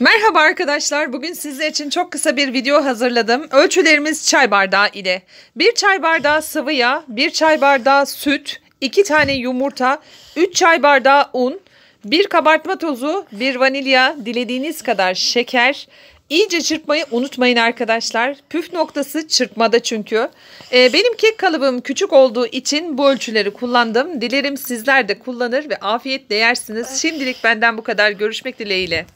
Merhaba arkadaşlar. Bugün sizler için çok kısa bir video hazırladım. Ölçülerimiz çay bardağı ile. Bir çay bardağı sıvı yağ, bir çay bardağı süt, iki tane yumurta, üç çay bardağı un, bir kabartma tozu, bir vanilya, dilediğiniz kadar şeker. İyice çırpmayı unutmayın arkadaşlar. Püf noktası çırpmada çünkü. Ee, benim kek kalıbım küçük olduğu için bu ölçüleri kullandım. Dilerim sizler de kullanır ve afiyetle yersiniz. Şimdilik benden bu kadar. Görüşmek dileğiyle.